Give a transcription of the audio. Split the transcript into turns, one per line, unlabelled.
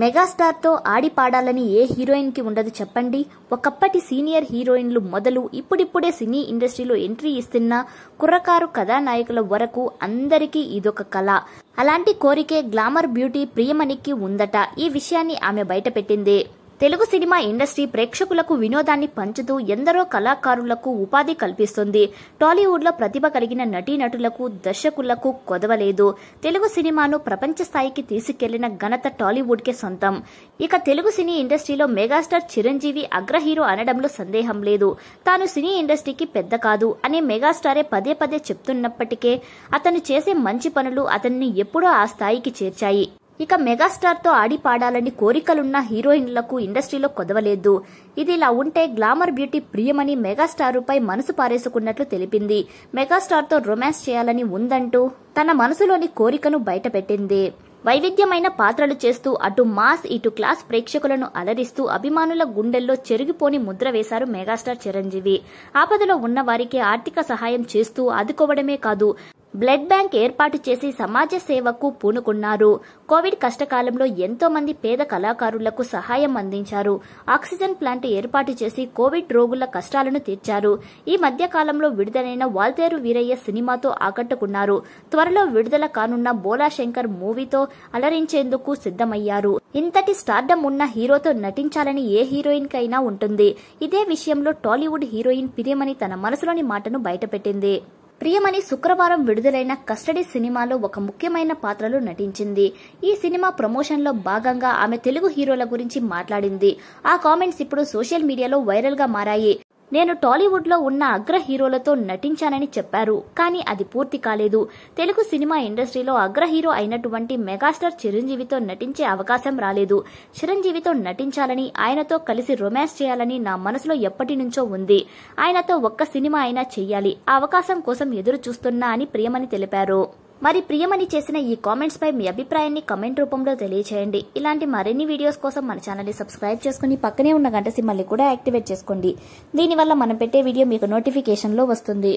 మెగాస్టార్తో ఆడిపాడాలని ఏ హీరోయిన్కి ఉండదు చెప్పండి ఒకప్పటి సీనియర్ హీరోయిన్లు మొదలు ఇప్పుడిప్పుడే సినీ ఇండస్ట్రీలో ఎంట్రీ ఇస్తున్న కుర్రకారు కథానాయకుల వరకు అందరికీ ఇదొక కళ అలాంటి కోరికే గ్లామర్ బ్యూటీ ప్రియమణికి ఉందట ఈ విషయాన్ని ఆమె బయటపెట్టిందే తెలుగు సినిమా ఇండస్ట్రీ ప్రేక్షకులకు వినోదాన్ని పంచుతూ ఎందరో కళాకారులకు ఉపాధి కల్పిస్తుంది టాలీవుడ్లో ప్రతిభ కలిగిన నటీనటులకు దర్శకులకు కొదవలేదు తెలుగు సినిమాను ప్రపంచ స్థాయికి తీసుకెళ్లిన ఘనత టాలీవుడ్కే సొంతం ఇక తెలుగు సినీ ఇండస్ట్రీలో మెగాస్టార్ చిరంజీవి అగ్రహీరో అనడంలో సందేహం లేదు తాను సినీ ఇండస్ట్రీకి పెద్ద కాదు అనే మెగాస్టారే పదే పదే చెప్తున్నప్పటికే అతను చేసే మంచి పనులు అతన్ని ఎప్పుడో ఆ స్థాయికి చేర్చాయి ఇక మెగాస్టార్తో ఆడి పాడాలని కోరికలున్న హీరోయిన్లకు ఇండస్ట్రీలో కొదవలేదు ఇది ఇలా ఉంటే గ్లామర్ బ్యూటీ ప్రియమని మెగాస్టారుపై మనసు పారేసుకున్నట్లు తెలిపింది మెగాస్టార్తో రొమాన్స్ చేయాలని ఉందంటూ తన మనసులోని కోరికను బయటపెట్టింది వైవిధ్యమైన పాత్రలు చేస్తూ అటు మాస్ ఇటు క్లాస్ ప్రేక్షకులను అలరిస్తూ అభిమానుల గుండెల్లో చెరిగిపోని ముద్ర వేశారు మెగాస్టార్ చిరంజీవి ఆపదలో ఉన్న వారికి ఆర్థిక సహాయం చేస్తూ ఆదుకోవడమే కాదు బ్లడ్ బ్యాంక్ ఏర్పాటు చేసి సమాజ సేవకు పూనుకున్నారు కోవిడ్ కష్టకాలంలో ఎంతో మంది పేద కళాకారులకు సహాయం అందించారు ఆక్సిజన్ ప్లాంట్ ఏర్పాటు చేసి కోవిడ్ రోగుల కష్టాలను తీర్చారు ఈ మధ్య కాలంలో విడుదలైన వాల్తేరు వీరయ్య సినిమాతో ఆకట్టుకున్నారు త్వరలో విడుదల కానున్న బోలా శంకర్ మూవీతో అలరించేందుకు సిద్ధమయ్యారు ఇంతటి స్టార్డమ్ ఉన్న హీరోతో నటించాలని ఏ హీరోయిన్ కైనా ఉంటుంది ఇదే విషయంలో టాలీవుడ్ హీరోయిన్ ప్రియమణి తన మనసులోని మాటను బయటపెట్టింది ప్రియమణి శుక్రవారం విడుదలైన కస్టడీ సినిమాలో ఒక ముఖ్యమైన పాత్రలో నటించింది ఈ సినిమా ప్రమోషన్ లో భాగంగా ఆమె తెలుగు హీరోల గురించి మాట్లాడింది ఆ కామెంట్స్ ఇప్పుడు సోషల్ మీడియాలో వైరల్ గా మారాయి నేను టాలీవుడ్లో ఉన్న అగ్ర హీరోలతో నటించానని చెప్పారు కానీ అది పూర్తి కాలేదు తెలుగు సినిమా ఇండస్ట్రీలో అగ్ర హీరో అయినటువంటి మెగాస్టార్ చిరంజీవితో నటించే అవకాశం రాలేదు చిరంజీవితో నటించాలని ఆయనతో కలిసి రొమాన్స్ చేయాలని నా మనసులో ఎప్పటి నుంచో ఉంది ఆయనతో ఒక్క సినిమా అయినా చెయ్యాలి ఆ అవకాశం కోసం ఎదురు చూస్తున్నా అని ప్రియమని తెలిపారు మరి ప్రియమణి చేసిన ఈ కామెంట్స్పై మీ అభిప్రాయాన్ని కమెంట్ రూపంలో తెలియచేయండి ఇలాంటి మరిన్ని వీడియోస్ కోసం మన ఛానల్ని సబ్స్క్రైబ్ చేసుకుని పక్కనే ఉన్న గంట సిమ్మల్ని కూడా యాక్టివేట్ చేసుకోండి దీనివల్ల మనం పెట్టే వీడియో మీకు నోటిఫికేషన్లో వస్తుంది